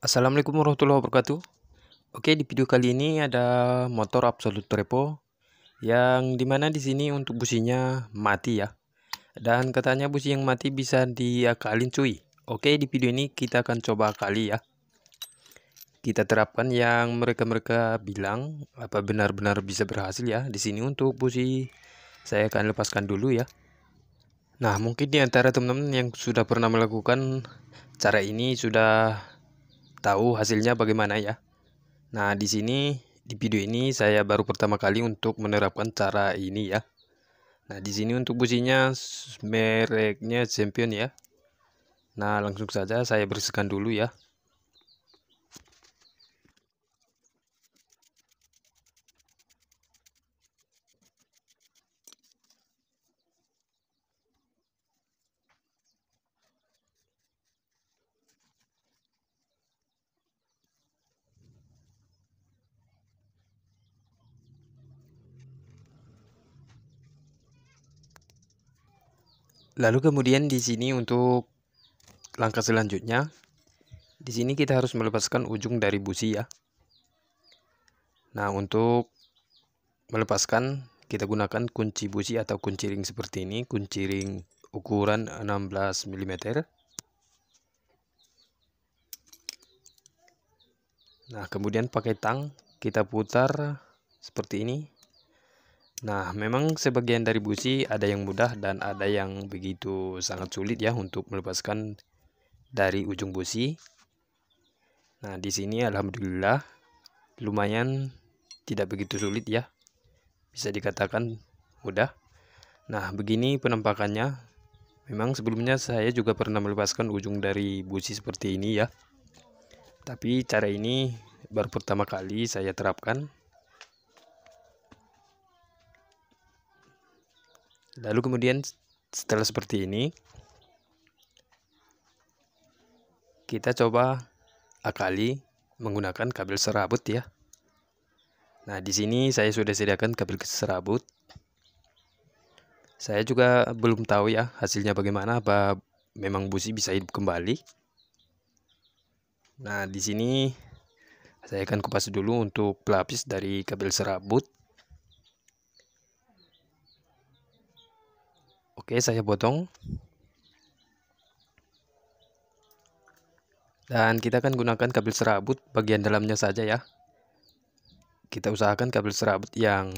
Assalamualaikum warahmatullahi wabarakatuh Oke di video kali ini ada motor Absolute Repo Yang dimana di sini untuk businya mati ya Dan katanya busi yang mati bisa diakalin cuy Oke di video ini kita akan coba kali ya Kita terapkan yang mereka-mereka bilang Apa benar-benar bisa berhasil ya Di sini untuk busi saya akan lepaskan dulu ya Nah mungkin di antara teman-teman yang sudah pernah melakukan cara ini sudah tahu hasilnya bagaimana ya. Nah, di sini di video ini saya baru pertama kali untuk menerapkan cara ini ya. Nah, di sini untuk businya mereknya Champion ya. Nah, langsung saja saya bersihkan dulu ya. Lalu kemudian di sini untuk langkah selanjutnya, di sini kita harus melepaskan ujung dari busi ya. Nah untuk melepaskan kita gunakan kunci busi atau kunci ring seperti ini, kunci ring ukuran 16 mm. Nah kemudian pakai tang kita putar seperti ini Nah, memang sebagian dari busi ada yang mudah dan ada yang begitu sangat sulit ya untuk melepaskan dari ujung busi. Nah, di sini alhamdulillah lumayan tidak begitu sulit ya. Bisa dikatakan mudah. Nah, begini penampakannya. Memang sebelumnya saya juga pernah melepaskan ujung dari busi seperti ini ya. Tapi cara ini baru pertama kali saya terapkan Lalu kemudian setelah seperti ini, kita coba akali menggunakan kabel serabut ya. Nah, di sini saya sudah sediakan kabel serabut. Saya juga belum tahu ya hasilnya bagaimana apa memang busi bisa hidup kembali. Nah, di sini saya akan kupas dulu untuk pelapis dari kabel serabut. Oke, saya potong. Dan kita akan gunakan kabel serabut bagian dalamnya saja ya. Kita usahakan kabel serabut yang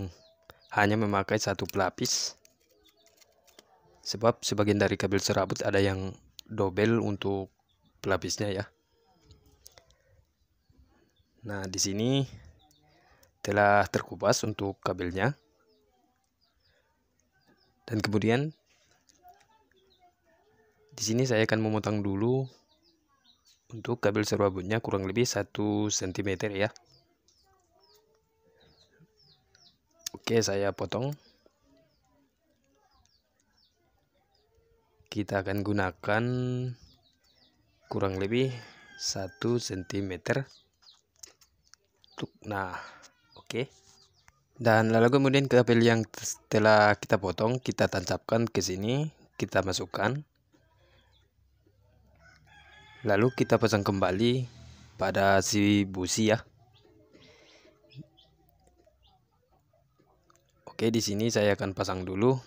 hanya memakai satu pelapis. Sebab sebagian dari kabel serabut ada yang dobel untuk pelapisnya ya. Nah, di sini telah terkupas untuk kabelnya. Dan kemudian di sini saya akan memotong dulu untuk kabel serbabutnya kurang lebih 1 cm ya. Oke, saya potong. Kita akan gunakan kurang lebih 1 cm. Nah, oke. Dan lalu kemudian kabel yang setelah kita potong, kita tancapkan ke sini, kita masukkan lalu kita pasang kembali pada si busi ya oke di sini saya akan pasang dulu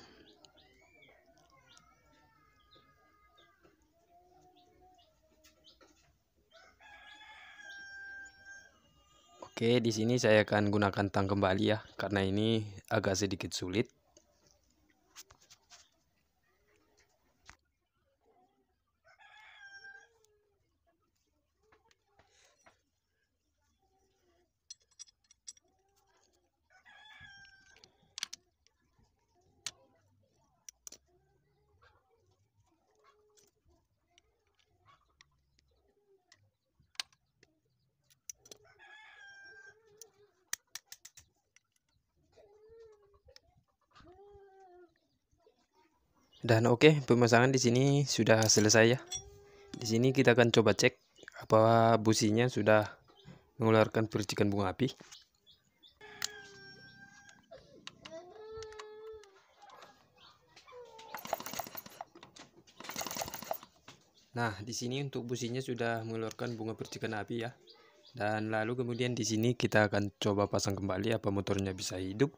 Oke, di sini saya akan gunakan tang kembali ya, karena ini agak sedikit sulit. Dan oke, okay, pemasangan di sini sudah selesai ya. Di sini kita akan coba cek apa businya sudah mengeluarkan percikan bunga api. Nah, di sini untuk businya sudah mengeluarkan bunga percikan api ya. Dan lalu kemudian di sini kita akan coba pasang kembali apa motornya bisa hidup.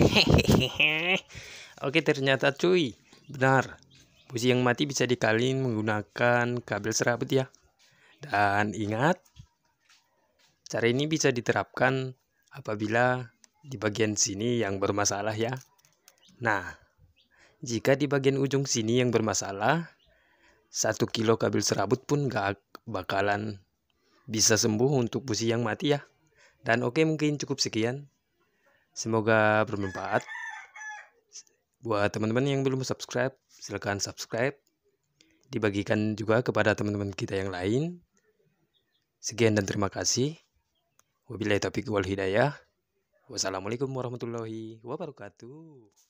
Hehehe. Oke ternyata cuy, benar. Busi yang mati bisa dikalin menggunakan kabel serabut ya. Dan ingat, cara ini bisa diterapkan apabila di bagian sini yang bermasalah ya. Nah, jika di bagian ujung sini yang bermasalah, satu kilo kabel serabut pun gak bakalan bisa sembuh untuk busi yang mati ya. Dan oke mungkin cukup sekian. Semoga bermanfaat. Buat teman-teman yang belum subscribe, silahkan subscribe. Dibagikan juga kepada teman-teman kita yang lain. Sekian dan terima kasih. Wabillahi taufiq wal hidayah. Wassalamualaikum warahmatullahi wabarakatuh.